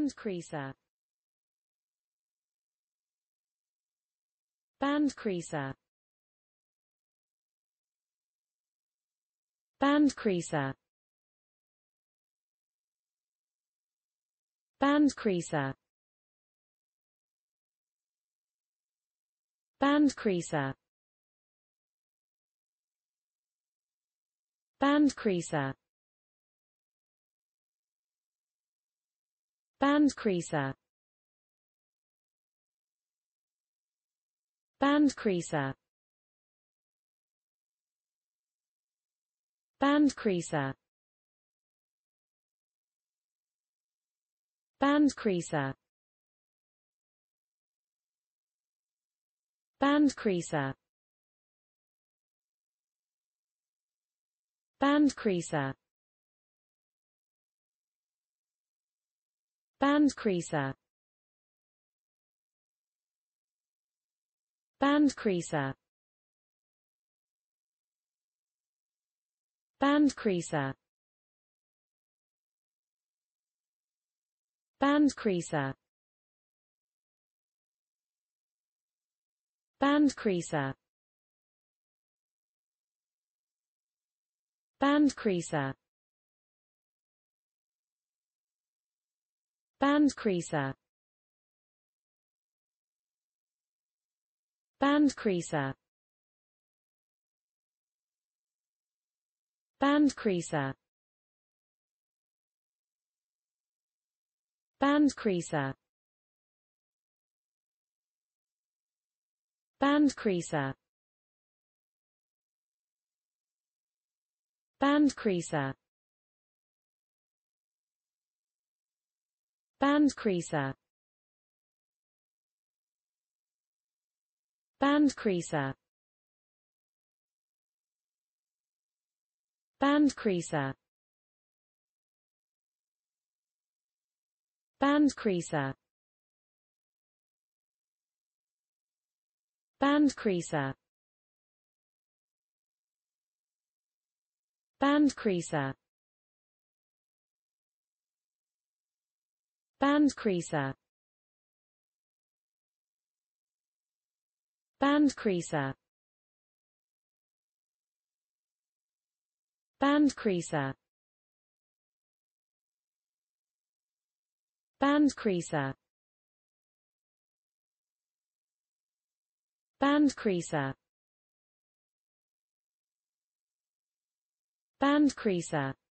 Band creaser Band creaser Band creaser Band creaser Band creaser Band creaser Band creaser Band creaser Band creaser Band creaser Band creaser Band creaser Band creaser Band creaser Band creaser Band creaser Band creaser Band creaser Band creaser Band creaser Band creaser Band creaser Band creaser Band creaser Band creaser Band creaser Band creaser Band creaser Band creaser Band creaser Band creaser Band creaser Band creaser Band creaser Band creaser Band creaser